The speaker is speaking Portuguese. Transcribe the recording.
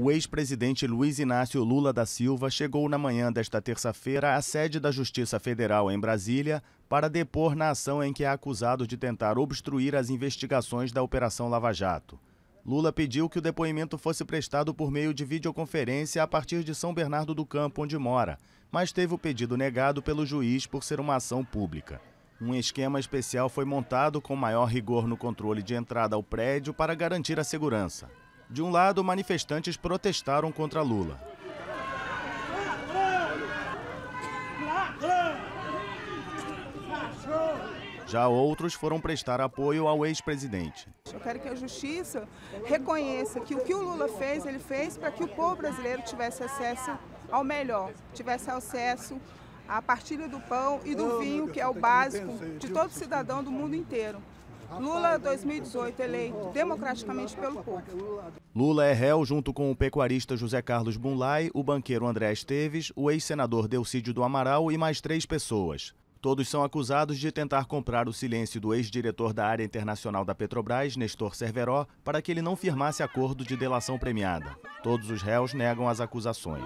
O ex-presidente Luiz Inácio Lula da Silva chegou na manhã desta terça-feira à sede da Justiça Federal em Brasília para depor na ação em que é acusado de tentar obstruir as investigações da Operação Lava Jato. Lula pediu que o depoimento fosse prestado por meio de videoconferência a partir de São Bernardo do Campo, onde mora, mas teve o pedido negado pelo juiz por ser uma ação pública. Um esquema especial foi montado com maior rigor no controle de entrada ao prédio para garantir a segurança. De um lado, manifestantes protestaram contra Lula. Já outros foram prestar apoio ao ex-presidente. Eu quero que a justiça reconheça que o que o Lula fez, ele fez para que o povo brasileiro tivesse acesso ao melhor, tivesse acesso à partilha do pão e do vinho, que é o básico de todo cidadão do mundo inteiro. Lula 2018 eleito democraticamente pelo povo. Lula é réu junto com o pecuarista José Carlos Bunlai, o banqueiro André Esteves, o ex-senador Delcídio do Amaral e mais três pessoas. Todos são acusados de tentar comprar o silêncio do ex-diretor da área internacional da Petrobras, Nestor Cerveró, para que ele não firmasse acordo de delação premiada. Todos os réus negam as acusações.